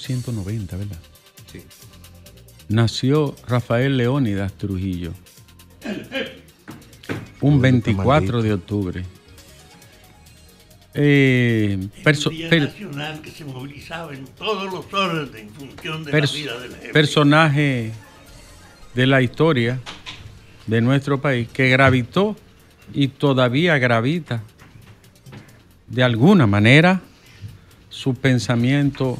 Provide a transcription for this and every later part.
190, ¿verdad? Sí. Nació Rafael Leónidas Trujillo. Un 24 de octubre. Eh, que se movilizaba en todos los órdenes en función de la vida del Personaje de la historia de nuestro país que gravitó y todavía gravita de alguna manera su pensamiento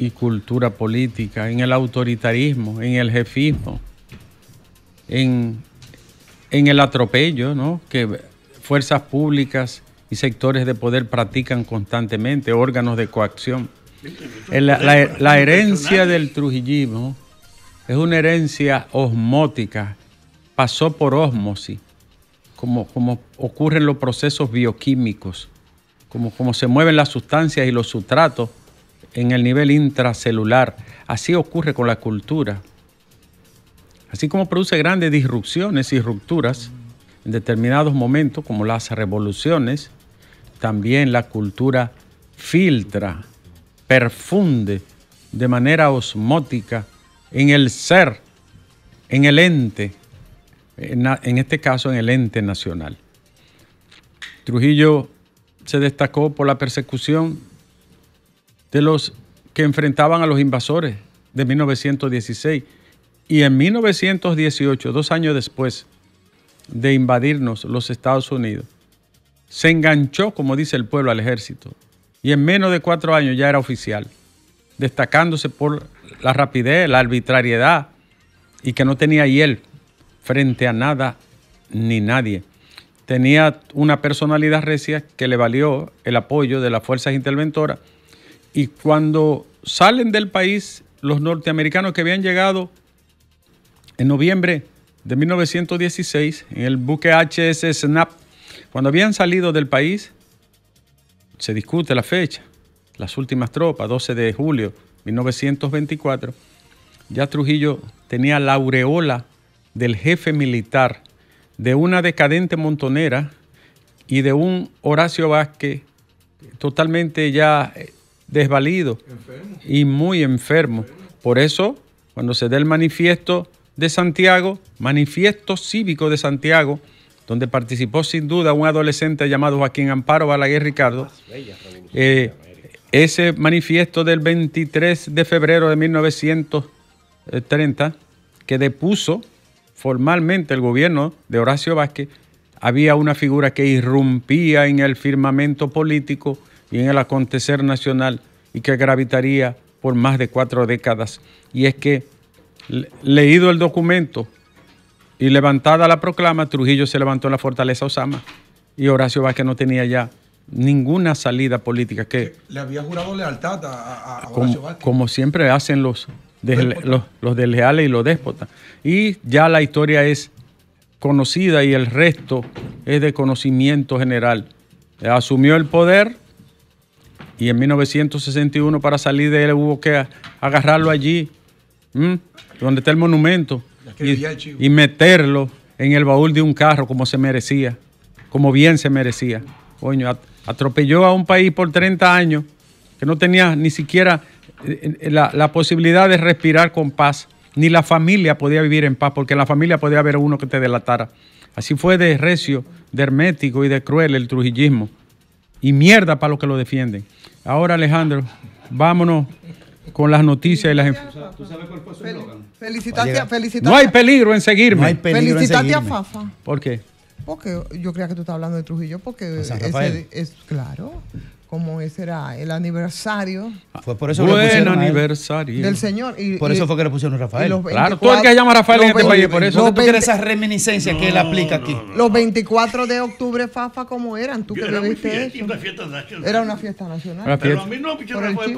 y cultura política, en el autoritarismo, en el jefismo, en, el atropello ¿no? que fuerzas públicas y sectores de poder practican constantemente, órganos de coacción. La, herencia del trujillismo es una herencia osmótica, pasó por osmosis, como, como ocurren los procesos bioquímicos, como, como se mueven las sustancias y los sustratos en el nivel intracelular. Así ocurre con la cultura. Así como produce grandes disrupciones y rupturas en determinados momentos, como las revoluciones, también la cultura filtra, perfunde de manera osmótica en el ser, en el ente, en este caso en el ente nacional. Trujillo se destacó por la persecución de los que enfrentaban a los invasores de 1916. Y en 1918, dos años después de invadirnos los Estados Unidos, se enganchó, como dice el pueblo, al ejército. Y en menos de cuatro años ya era oficial, destacándose por la rapidez, la arbitrariedad y que no tenía hiel frente a nada ni nadie. Tenía una personalidad recia que le valió el apoyo de las fuerzas interventoras y cuando salen del país los norteamericanos que habían llegado en noviembre de 1916 en el buque HS Snap, cuando habían salido del país, se discute la fecha, las últimas tropas, 12 de julio de 1924, ya Trujillo tenía la aureola del jefe militar, de una decadente montonera y de un Horacio Vázquez totalmente ya eh, desvalido y muy enfermo. Por eso, cuando se dé el manifiesto de Santiago, manifiesto cívico de Santiago, donde participó sin duda un adolescente llamado Joaquín Amparo Balaguer Ricardo, eh, ese manifiesto del 23 de febrero de 1930, que depuso formalmente el gobierno de Horacio Vázquez, había una figura que irrumpía en el firmamento político y en el acontecer nacional y que gravitaría por más de cuatro décadas. Y es que, leído el documento y levantada la proclama, Trujillo se levantó en la fortaleza Osama y Horacio Vázquez no tenía ya ninguna salida política. Que, Le había jurado lealtad a, Horacio como, como, siempre hacen los, los, los desleales y los déspotas. Y ya la historia es conocida y el resto es de conocimiento general. Asumió el poder y en 1961 para salir de él hubo que agarrarlo allí, donde está el monumento, y, meterlo en el baúl de un carro como se merecía, como bien se merecía. Coño, atropelló a un país por 30 años que no tenía ni siquiera eh, eh, la, la posibilidad de respirar con paz, ni la familia podía vivir en paz, porque en la familia podía haber uno que te delatara. Así fue de recio, de hermético y de cruel el trujillismo y mierda para los que lo defienden. Ahora, Alejandro, vámonos con las noticias y las ¿Tú sabes cuál fue su Fel No hay peligro en seguirme. No a Fafa. ¿Por qué? Porque yo creía que tú estabas hablando de Trujillo, porque es, claro como ese era el aniversario. Ah, fue por eso que le pusieron aniversario. Del señor. por eso fue que le pusieron Rafael. claro, el que llama a Rafael este por eso. Tú quieres esa reminiscencia que él aplica aquí. los 24 de octubre, Fafa, ¿cómo eran? ¿Tú que era viste. fiesta Era una fiesta nacional. Pero a mí no pusieron Rafael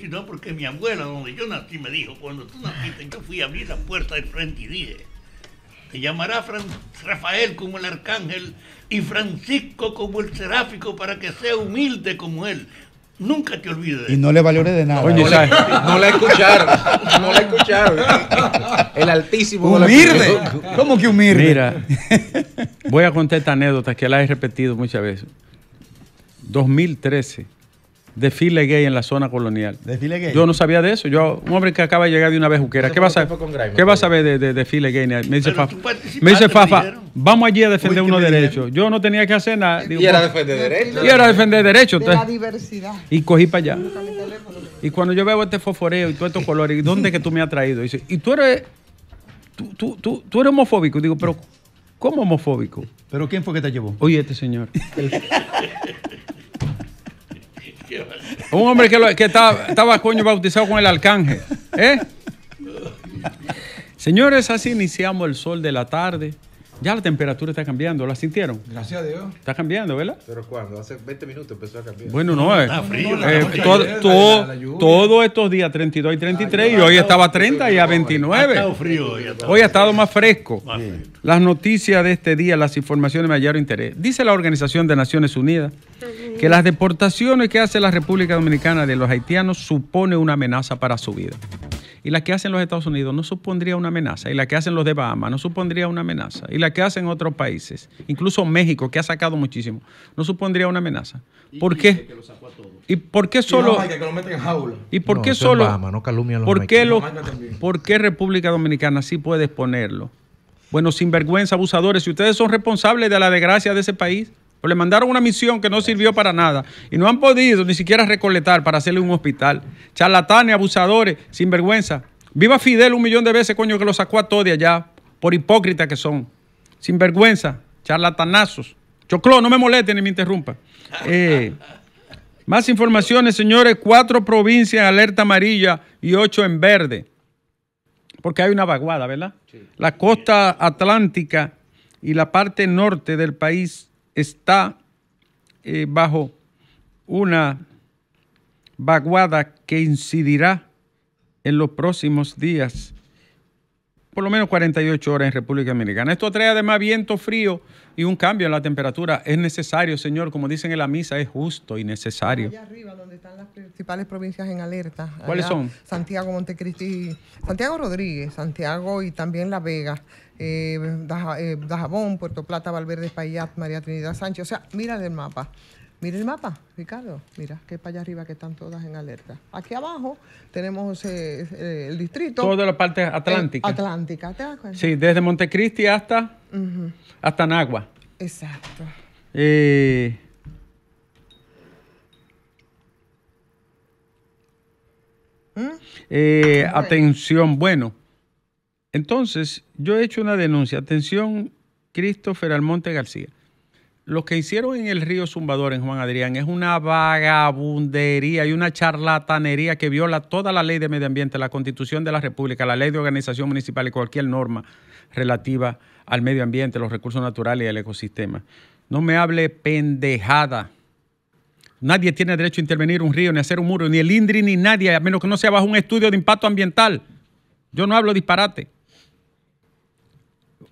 sino porque mi abuela, donde yo nací, me dijo, cuando tú naciste, yo fui a abrir la puerta del frente y dije se llamará Fran Rafael como el arcángel y Francisco como el seráfico para que sea humilde como él. Nunca te olvides. Y no le valore de nada. Oye, no, la escucharon. No la escucharon. El altísimo. Humilde. ¿Cómo que humilde? Mira, voy a contar esta anécdota que la he repetido muchas veces. 2013 desfile gay en la zona colonial. gay? Yo no sabía de eso. Yo, un hombre que acaba de llegar de una vez juquera, ¿qué, vas a, ¿qué vas a ver de, gay? Me dice Fafa, me dice Fafa vamos allí a defender unos derechos. Yo no tenía que hacer nada. y era defender derechos. Y era defender derechos. la diversidad. Y cogí para allá. Y cuando yo veo este fosforeo y todos estos colores, ¿dónde que tú me has traído? Y tú eres, tú, eres homofóbico. digo, pero ¿cómo homofóbico? ¿Pero quién fue que te llevó? Oye, este señor. Un hombre que, estaba, coño bautizado con el arcángel. ¿eh? Señores, así iniciamos el sol de la tarde. Ya la temperatura está cambiando, ¿la sintieron? Gracias a Dios. Está cambiando, ¿verdad? Pero cuando hace 20 minutos empezó a cambiar. Bueno, no, ah, es, eh, está frío. Eh, todo, todos estos días 32 y 33 y hoy estaba 30 y a 29. Ha frío hoy. Ha estado más fresco. Las noticias de este día, las informaciones me hallaron interés. Dice la Organización de Naciones Unidas que las deportaciones que hace la República Dominicana de los haitianos supone una amenaza para su vida y la que hacen los Estados Unidos no supondría una amenaza, y la que hacen los de Bahamas no supondría una amenaza, y la que hacen otros países, incluso México, que ha sacado muchísimo, no supondría una amenaza. ¿Por qué? ¿Y por qué solo? ¿Y por qué solo? ¿Por qué, lo, República Dominicana sí puede exponerlo? Bueno, sinvergüenza, abusadores, si ustedes son responsables de la desgracia de ese país, le mandaron una misión que no sirvió para nada y no han podido ni siquiera recolectar para hacerle un hospital. Charlatanes, abusadores, sinvergüenza. Viva Fidel un millón de veces, coño, que lo sacó a todos de allá, por hipócritas que son. Sinvergüenza, charlatanazos. Choclo, no me moleste ni me interrumpa. Eh, más informaciones, señores. Cuatro provincias en alerta amarilla y ocho en verde. Porque hay una vaguada, ¿verdad? La costa atlántica y la parte norte del país está eh, bajo una vaguada que incidirá en los próximos días, por lo menos 48 horas en República Dominicana. Esto trae además viento frío y un cambio en la temperatura. Es necesario, Señor, como dicen en la misa, es justo y necesario. Allá arriba, donde están las principales provincias en alerta. ¿Cuáles son? Santiago, Montecristi, Santiago Rodríguez, Santiago y también La Vega. Eh, eh, Dajabón, Puerto Plata, Valverde, Payat, María Trinidad Sánchez. O sea, mira el mapa. Mira el mapa, Ricardo. Mira, que para allá arriba que están todas en alerta. Aquí abajo tenemos eh, eh, el distrito. Toda la parte atlántica. atlántica, ¿te das Sí, desde Montecristi hasta, hasta Nagua. Exacto. atención, bueno. Entonces, yo he hecho una denuncia. Atención, Christopher Almonte García. Lo que hicieron en el río Zumbador, en Juan Adrián, es una vagabundería y una charlatanería que viola toda la ley de medio ambiente, la constitución de la República, la ley de organización municipal y cualquier norma relativa al medio ambiente, los recursos naturales y el ecosistema. No me hable pendejada. Nadie tiene derecho a intervenir un río, ni hacer un muro, ni el INDRI, ni nadie, a menos que no sea bajo un estudio de impacto ambiental. Yo no hablo disparate.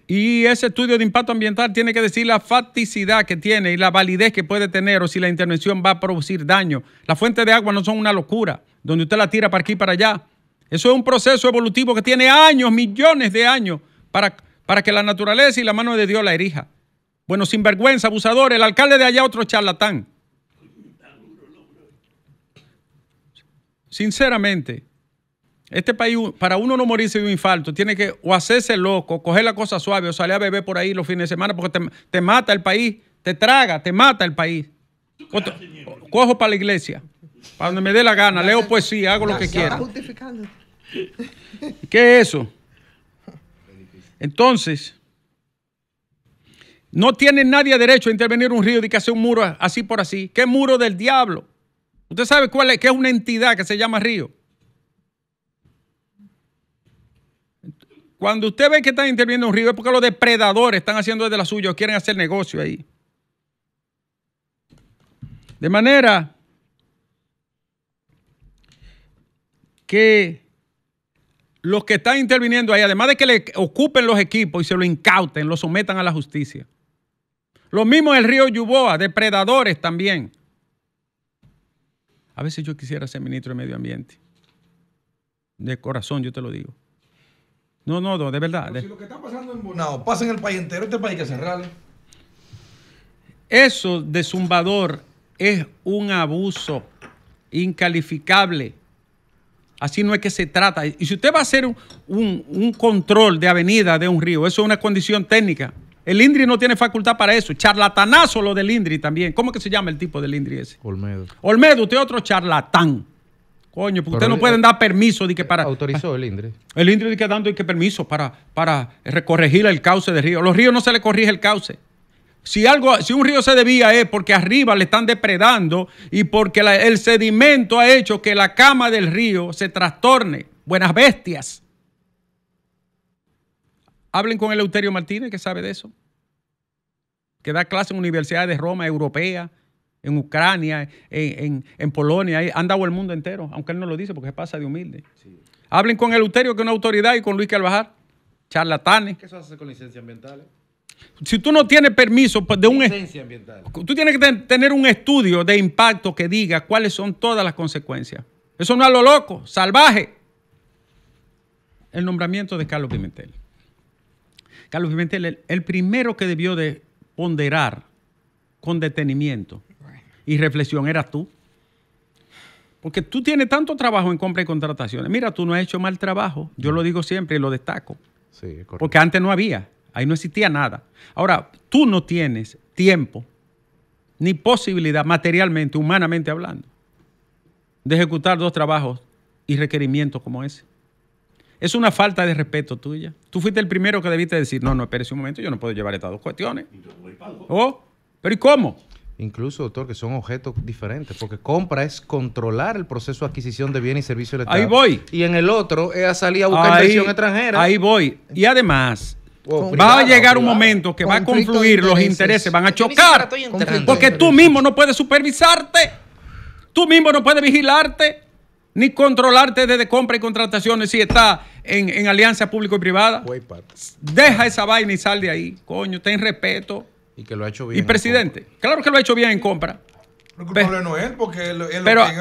Y ese estudio de impacto ambiental tiene que decir la facticidad que tiene y la validez que puede tener o si la intervención va a producir daño. Las fuentes de agua no son una locura, donde usted la tira para aquí y para allá. Eso es un proceso evolutivo que tiene años, millones de años, para, para que la naturaleza y la mano de Dios la erija. Bueno, sinvergüenza, abusador, el alcalde de allá otro charlatán. Sinceramente, este país, para uno no morirse de un infarto, tiene que o hacerse loco, coger la cosa suave o salir a beber por ahí los fines de semana porque te, mata el país, te traga, te mata el país. cojo para la iglesia, para donde me dé la gana, leo poesía, hago lo que quiera. ¿Qué es eso? Entonces, no tiene nadie derecho a intervenir un río y que hacer un muro así por así. ¿Qué muro del diablo? Usted sabe cuál es, que es una entidad que se llama río. Cuando usted ve que están interviniendo un río es porque los depredadores están haciendo desde la suya, quieren hacer negocio ahí. De manera que los que están interviniendo ahí, además de que le ocupen los equipos y se lo incauten, lo sometan a la justicia. Lo mismo en el río Yuboa, depredadores también. A veces yo quisiera ser ministro de Medio Ambiente. De corazón, yo te lo digo. No, no, no, de verdad. si lo que está pasando en Bonao pasa en el país entero, este país que cerrarlo. Eso de zumbador es un abuso incalificable. Así no es que se trata. Y si usted va a hacer un, un control de avenida de un río, eso es una condición técnica. El INDRI no tiene facultad para eso. Charlatanazo lo del INDRI también. ¿Cómo que se llama el tipo del INDRI ese? Olmedo. Olmedo, usted es otro charlatán. Coño, porque ustedes no pueden dar permiso de que eh, para. Autorizó el INDRE. El INDRE dice que dando y que permiso para, para el cauce del río. Los ríos no se le corrige el cauce. Si, algo, si un río se debía es porque arriba le están depredando y porque el sedimento ha hecho que la cama del río se trastorne. Buenas bestias. Hablen con Eleuterio Martínez, que sabe de eso. Que da clase en universidades de Roma, europea, en Ucrania, en, Polonia, han andado el mundo entero, aunque él no lo dice porque se pasa de humilde. Hablen con el uterio que es una autoridad, y con Luis Calvajar, charlatanes. ¿Qué se hace con licencias ambientales? Eh? Si tú no tienes permiso pues, de un licencia ambiental. Tú tienes que tener un estudio de impacto que diga cuáles son todas las consecuencias. Eso no es lo loco, salvaje. El nombramiento de Carlos Pimentel. Carlos Pimentel, el, el primero que debió de ponderar con detenimiento y reflexión eras tú. Porque tú tienes tanto trabajo en compra y contrataciones. Mira, tú no has hecho mal trabajo. Yo lo digo siempre y lo destaco. Porque antes no había. Ahí no existía nada. Ahora, tú no tienes tiempo ni posibilidad materialmente, humanamente hablando, de ejecutar dos trabajos y requerimientos como ese. Es una falta de respeto tuya. Tú fuiste el primero que debiste decir, no, no, espérese un momento, yo no puedo llevar estas dos cuestiones. Oh, ¿Pero y cómo? Incluso, doctor, que son objetos diferentes, porque compra es controlar el proceso de adquisición de bienes y servicios electrónicos. Ahí voy. Y en el otro es salir a buscar inversión extranjera. Ahí voy. Y además, va a llegar un momento que va a confluir, los intereses van a chocar. Porque tú mismo no puedes supervisarte, tú mismo no puedes vigilarte, ni controlarte desde compra y contrataciones si está en, en alianza público y privada. Deja esa vaina y sal de ahí, coño, ten respeto. Y que lo ha hecho bien. Y presidente. Claro que lo ha hecho bien en compra. No culpable no es él, porque él, es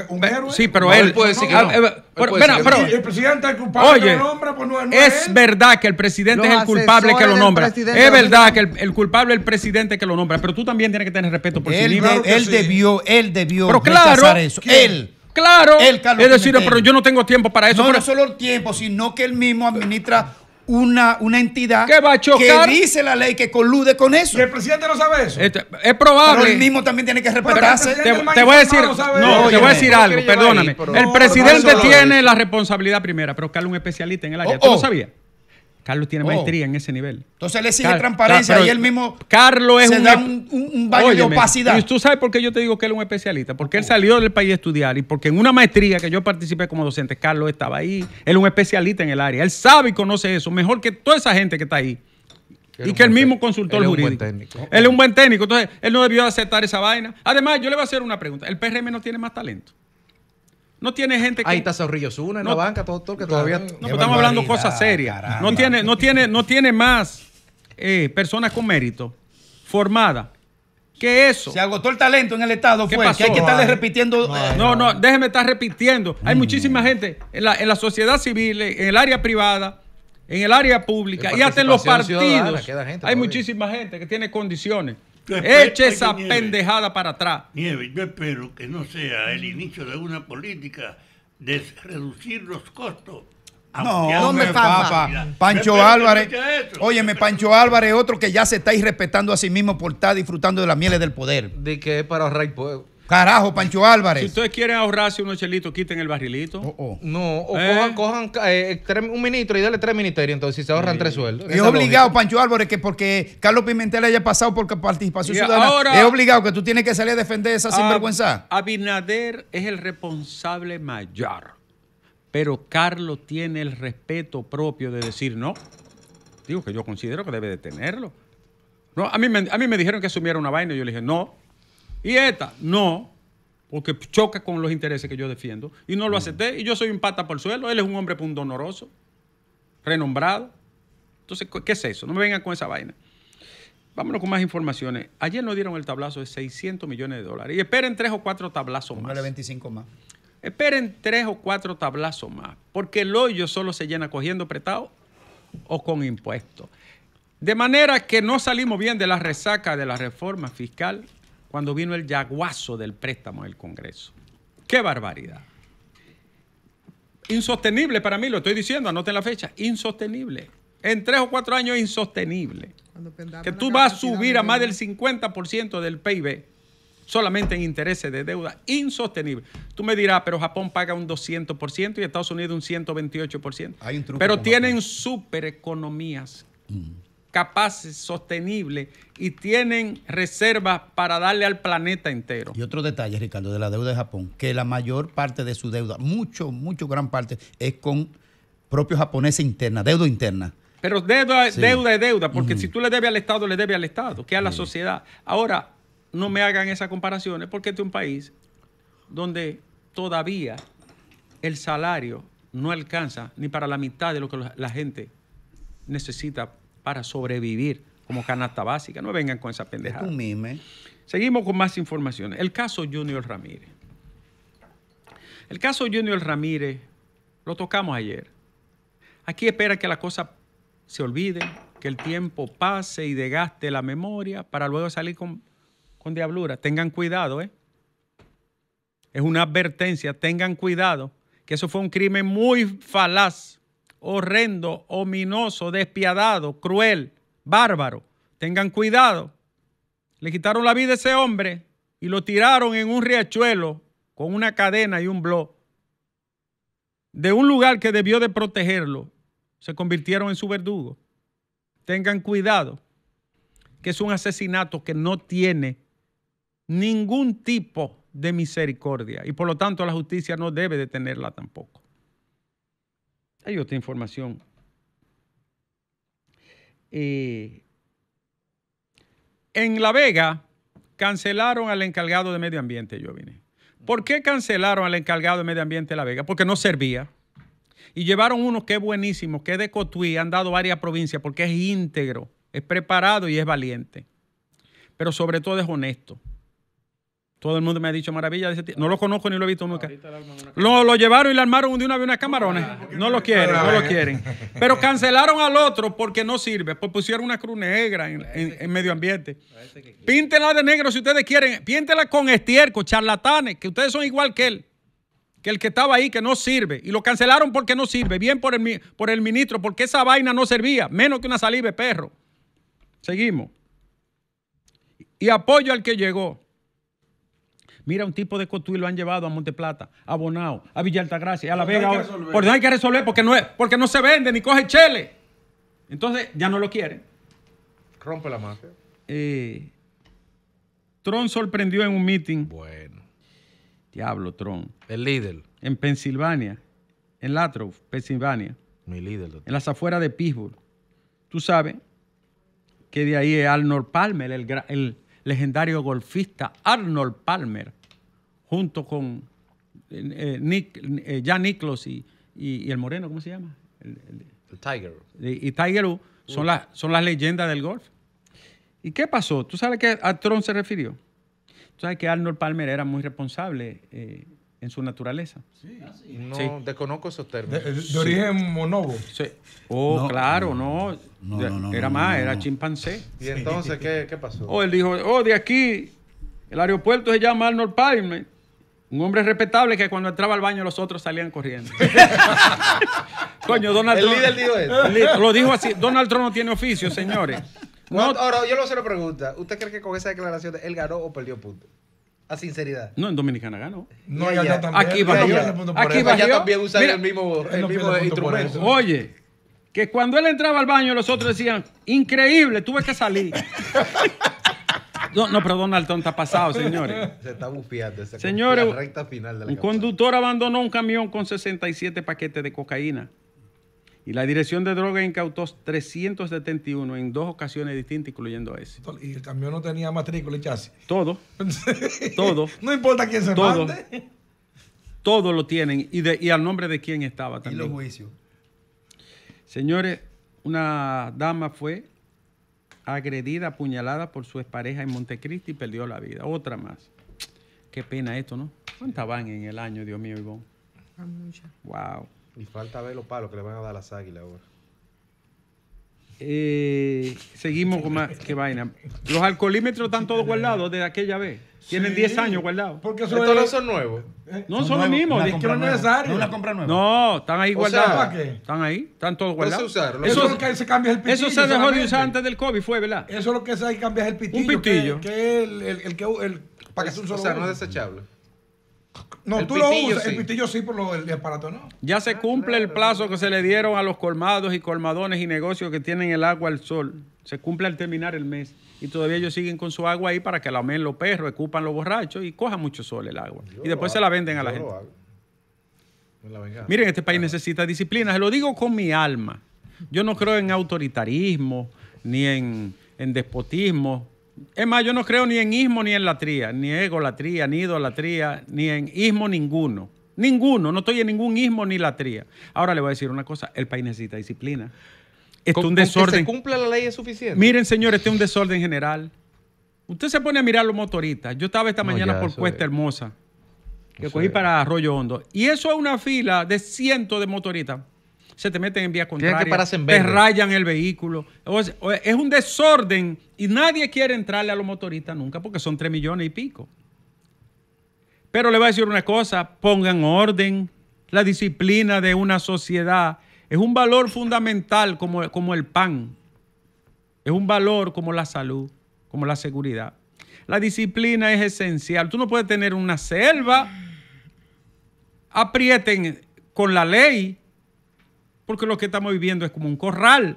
un héroe. Sí, pero él, puede decir que Pero, pero, el, presidente es el culpable que lo nombra, pues no, es, es verdad que el presidente es el culpable que lo nombra. Es verdad que el, culpable es el presidente que lo nombra, pero tú también tienes que tener respeto por él, libre. Él debió, él debió, él debió pero claro, Él. Claro. Él, es decir, pero yo no tengo tiempo para eso. No, pero... no solo el tiempo, sino que él mismo administra una, una entidad que, dice la ley que colude con eso. el presidente no sabe eso. es probable. Pero él mismo también tiene que respetarse. Te, voy a decir, no, te voy a decir algo, perdóname. el presidente tiene la responsabilidad primera, pero que un especialista en el área. ¿Tú lo sabías? Carlos tiene maestría oh. en ese nivel. Entonces le exige transparencia y él mismo Carlos es un, da un, un baño de opacidad. Y tú sabes por qué yo te digo que él es un especialista. Porque él salió del país a estudiar y porque en una maestría que yo participé como docente, Carlos estaba ahí. Él es un especialista en el área. Él sabe y conoce eso mejor que toda esa gente que está ahí. y que el mismo consultor él jurídico. Es un buen técnico. Él es un buen técnico. Entonces, él no debió aceptar esa vaina. Además, yo le voy a hacer una pregunta. ¿El PRM no tiene más talento? No tiene gente que. Ahí está Zorrillo Zuna en la banca, todo, todo que todavía. No, pues estamos hablando cosas serias. No tiene, no tiene, no tiene más eh, personas con mérito formadas que eso. Se agotó el talento en el Estado, fue. Pasó? Que hay que estarle repitiendo. Eh, no, no, déjeme estar repitiendo. Hay mm. muchísima gente en la, sociedad civil, en el área privada, en el área pública y hasta en los partidos. hay muchísima gente que tiene condiciones. Eche esa pendejada para atrás. Nieves, yo espero que no sea el inicio de una política de reducir los costos no, dónde papá. Pancho Álvarez. Óyeme, Pancho Álvarez, otro que ya se está irrespetando a sí mismo por estar disfrutando de la mieles del poder. De que es para ahorrar Carajo, Pancho Álvarez. Si ustedes quieren ahorrarse unos chelitos, quiten el barrilito. Oh, oh. No, o ¿Eh? cojan, eh, un ministro y dale tres ministerios, entonces se ahorran tres sueldos. Es obligado, Pancho Álvarez, que porque Carlos Pimentel haya pasado por participación ciudadana, es obligado que tú tienes que salir a defender esa a, sinvergüenza. Abinader es el responsable mayor, pero Carlos tiene el respeto propio de decir no. Digo que yo considero que debe de tenerlo. No, a, mí me, a mí me dijeron que asumiera una vaina y yo le dije no. Y esta, no, porque choca con los intereses que yo defiendo. Y no lo mm. acepté. Y yo soy un pata por el suelo. Él es un hombre pundonoroso, renombrado. Entonces, ¿qué es eso? No me vengan con esa vaina. Vámonos con más informaciones. Ayer nos dieron el tablazo de 600 millones de dólares. Y esperen tres o cuatro tablazos más. de 25 más. Esperen tres o cuatro tablazos más. Porque el hoyo solo se llena cogiendo prestado o con impuestos. De manera que no salimos bien de la resaca de la reforma fiscal cuando vino el yaguazo del préstamo del Congreso. ¡Qué barbaridad! Insostenible para mí, lo estoy diciendo, anoten la fecha, insostenible. En tres o cuatro años, insostenible. Que tú vas a subir a más del 50% del PIB solamente en intereses de deuda, insostenible. Tú me dirás, pero Japón paga un 200% y Estados Unidos un 128%. pero tienen supereconomías economías. Mm capaces, sostenibles y tienen reservas para darle al planeta entero. Y otro detalle, Ricardo, de la deuda de Japón, que la mayor parte de su deuda, mucho, mucho gran parte, es con propios japoneses interna, deuda interna. Pero deuda, deuda es deuda, porque si tú le debes al Estado, le debes al Estado, que a la sociedad. Ahora, no me hagan esas comparaciones, porque este es un país donde todavía el salario no alcanza ni para la mitad de lo que la gente necesita para sobrevivir como canasta básica. No vengan con esa pendejada. Seguimos con más informaciones. El caso Junior Ramírez. El caso Junior Ramírez lo tocamos ayer. Aquí espera que la cosa se olvide, que el tiempo pase y degaste la memoria para luego salir con, con diablura. Tengan cuidado, ¿eh? Es una advertencia, tengan cuidado, que eso fue un crimen muy falaz horrendo, ominoso, despiadado, cruel, bárbaro. Tengan cuidado. Le quitaron la vida a ese hombre y lo tiraron en un riachuelo con una cadena y un blog. De un lugar que debió de protegerlo, se convirtieron en su verdugo. Tengan cuidado, que es un asesinato que no tiene ningún tipo de misericordia y por lo tanto la justicia no debe de tenerla tampoco. Hay otra información. Eh, en La Vega cancelaron al encargado de medio ambiente, yo vine. ¿Por qué cancelaron al encargado de medio ambiente de La Vega? Porque no servía. Y llevaron uno que es buenísimo, que es de Cotuí, han dado varias provincias porque es íntegro, es preparado y es valiente. Pero sobre todo es honesto. Todo el mundo me ha dicho maravilla de ese No lo conozco ni lo he visto nunca. Lo, lo llevaron y le armaron de una vez unas camarones. Ah, no lo quieren, no lo quieren. Pero cancelaron al otro porque no sirve. Pues pusieron una cruz negra en, medio ambiente. Píntela de negro si ustedes quieren. Píntela con estiércol, charlatanes, que ustedes son igual que él. Que el que estaba ahí, que no sirve. Y lo cancelaron porque no sirve. Bien por el, por el ministro, porque esa vaina no servía. Menos que una saliva de perro. Seguimos. Y apoyo al que llegó. Mira, un tipo de Cotuí lo han llevado a Monteplata, a Bonao, a Villa Gracia, a La Vega. Por porque hay que resolver, porque no, es, porque no se vende ni coge chele. Entonces ya no lo quieren. Rompe la mafia. Eh, Tron sorprendió en un meeting. Bueno. Diablo, Tron. El líder. En Pensilvania, en Latrobe, Pensilvania. Mi líder. Doctor. En las afueras de Pittsburgh. Tú sabes que de ahí es Arnold Palmer, el, el, legendario golfista Arnold Palmer, junto con eh, eh, Nick, eh, Nicklaus y, el moreno, ¿cómo se llama? El, Tiger. Y, Tiger son, las, son las leyendas del golf. ¿Y qué pasó? ¿Tú sabes qué a Tron se refirió? ¿Tú sabes que Arnold Palmer era muy responsable? en su naturaleza. Sí. Ah, no, desconozco esos términos. De, origen monobo. Sí. Oh, claro, no. era más, era chimpancé. ¿Y entonces ¿qué, pasó? Oh, él dijo, oh, de aquí, el aeropuerto se llama Arnold Palmer. Un hombre respetable que cuando entraba al baño los otros salían corriendo. Coño, Donald Trump. El líder dijo eso. Lo dijo así. Donald Trump no tiene oficio, señores. ahora, yo le voy a pregunta. ¿Usted cree que con esa declaración él ganó o perdió puntos? a sinceridad. No, en Dominicana ganó. No, también. Aquí va. también usan el mismo, instrumento. Oye, que cuando él entraba al baño, los otros decían, increíble, tuve que salir. No, no, pero Donald Trump está pasado, señores. Se está bufiando. Señores, final un conductor abandonó un camión con 67 paquetes de cocaína y la Dirección de Drogas incautó 371 en dos ocasiones distintas, incluyendo ese. ¿Y el camión no tenía matrícula y chasis? Todo. todo. No importa quién se todo, mande. Todo lo tienen y, de, al nombre de quién estaba también. Y los juicios. Señores, una dama fue agredida, apuñalada por su expareja en Montecristi y perdió la vida. Otra más. Qué pena esto, ¿no? ¿Cuántas van en el año, Dios mío, Ivonne? Muchas. Wow. Y falta ver los palos que le van a dar a las águilas ahora. Eh, seguimos con más. Qué vaina. Los alcoholímetros están todos guardados desde aquella vez. Tienen 10 años guardados. Porque son Estos no son nuevos. no son, los mismos. Es que no es necesario. No, no, están ahí guardados. Están ahí, están todos guardados. Eso, se Eso, es lo que se cambia el pitillo. Eso se dejó de usar antes del COVID, fue, ¿verdad? Eso es lo que se cambia es el pitillo. Un pitillo. Que, el, el, que, el, para que un solo. O sea, no es desechable. No, tú lo usas, el pitillo sí, por lo del aparato, ¿no? Ya se cumple el plazo que se le dieron a los colmados y colmadones y negocios que tienen el agua al sol. Se cumple al terminar el mes. Y todavía ellos siguen con su agua ahí para que la amen los perros, ocupan los borrachos y coja mucho sol el agua. y después se la venden a la gente. Miren, este país necesita disciplina. Se lo digo con mi alma. Yo no creo en autoritarismo ni en, en despotismo es más, yo no creo ni en ismo ni en latría, ni egolatría, ni idolatría, ni en ismo ninguno. Ninguno, no estoy en ningún ismo ni latría. Ahora le voy a decir una cosa, el país necesita disciplina. Esto es un desorden. Que se cumpla la ley es suficiente. Miren, señores, este es un desorden general. Usted se pone a mirar los motoristas. Yo estaba esta mañana por Cuesta Hermosa, que para Arroyo Hondo. Y eso es una fila de cientos de motoristas se te meten en vía contraria, te rayan el vehículo. es un desorden y nadie quiere entrarle a los motoristas nunca porque son tres millones y pico. Pero le voy a decir una cosa, pongan orden. La disciplina de una sociedad es un valor fundamental como, como el pan. Es un valor como la salud, como la seguridad. La disciplina es esencial. Tú no puedes tener una selva. Aprieten con la ley, porque lo que estamos viviendo es como un corral.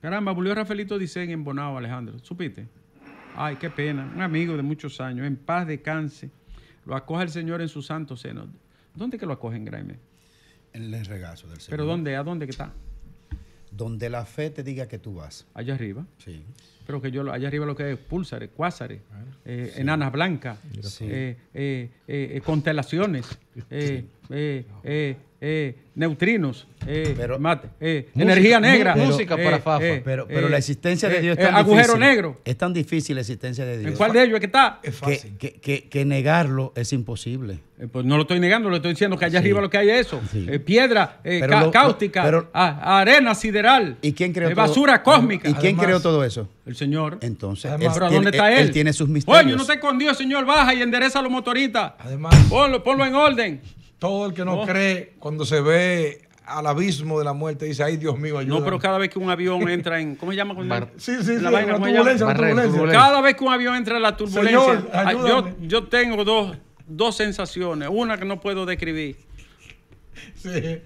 Caramba, volvió Rafaelito Dicen en Bonao, Alejandro. ¿Supiste? Ay, qué pena. Un amigo de muchos años, en paz de cáncer, Lo acoge el Señor en su santo seno. ¿Dónde que lo acogen, Graeme? En el regazo del Señor. ¿Pero dónde? ¿A dónde que está? Donde la fe te diga que tú vas. Allá arriba. Sí. Pero que yo, allá arriba lo que es pulsares, cuásares, ah, eh, enanas blancas, constelaciones, eh, neutrinos, eh, eh, energía negra. música para Fafa. pero, la existencia de Dios es tan agujero negro. Es tan difícil la existencia de Dios. ¿En cuál de ellos es que está? Es fácil. Que, negarlo es imposible. pues no lo estoy negando, lo estoy diciendo que allá arriba lo que hay es eso. piedra cáustica, arena sideral, ¿y basura cósmica. ¿Y quién creó todo eso? El Señor. Entonces, dónde está él? Él tiene sus misterios. Oye, no te escondió, Señor, baja y endereza los motoristas. Además. Ponlo, ponlo en orden. Todo el que no, cree, cuando se ve al abismo de la muerte, dice, ay Dios mío, ayúdame. No, pero cada vez que un avión entra en... ¿Cómo se llama? sí, sí, sí, la turbulencia, la turbulencia. Cada vez que un avión entra en la turbulencia, yo, yo, tengo dos, dos sensaciones. Una que no puedo describir. Sí.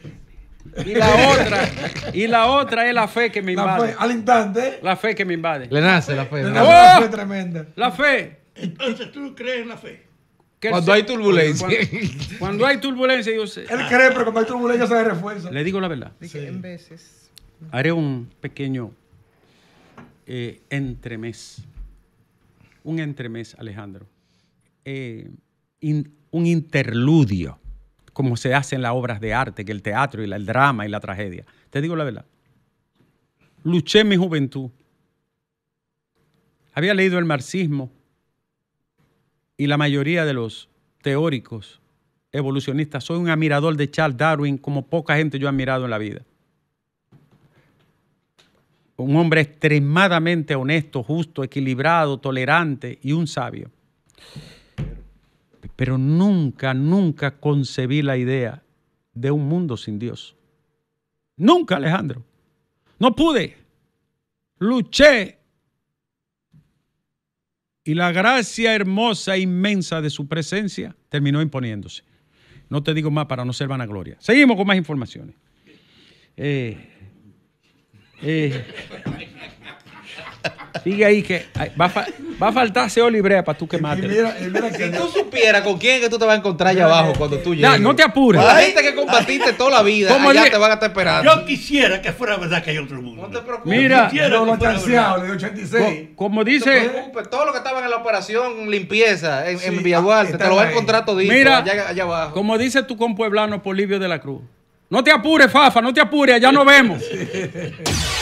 Y la otra, y la otra es la fe que me invade. Fe, al instante. La fe que me invade. Le nace la fe. la fe ¡Oh! tremenda. La fe. Entonces tú crees en la fe cuando hay turbulencia. Cuando, hay turbulencia, yo sé. Él cree, pero cuando hay turbulencia se refuerza. Le digo la verdad. Sí. En veces. Haré un pequeño eh, entremés. Un entremés, Alejandro. Eh, un interludio, como se hace en las obras de arte, que el teatro y el drama y la tragedia. Te digo la verdad. Luché en mi juventud. Había leído el marxismo, y la mayoría de los teóricos evolucionistas, soy un admirador de Charles Darwin como poca gente yo he admirado en la vida. Un hombre extremadamente honesto, justo, equilibrado, tolerante y un sabio. Pero nunca, nunca concebí la idea de un mundo sin Dios. Nunca, Alejandro. No pude. Luché y la gracia hermosa e inmensa de su presencia terminó imponiéndose. No te digo más para no ser vanagloria. Seguimos con más informaciones. Eh, eh Sigue ahí que va a, faltar Seo librea para tú quemarte. mates. si tú supieras con quién que tú te vas a encontrar allá abajo cuando tú llegues. No, te apures. La gente que combatiste toda la vida allá ya te van a estar esperando. Yo quisiera que fuera verdad que hay otro mundo. No te preocupes. Mira, de 86. como dice... No te todo lo que estaban en la operación limpieza en, sí, ah, te lo va a encontrar todito mira, allá, allá abajo. Como dice tu compueblano Polibio de la Cruz. No te apures, Fafa, no te apures, allá nos vemos.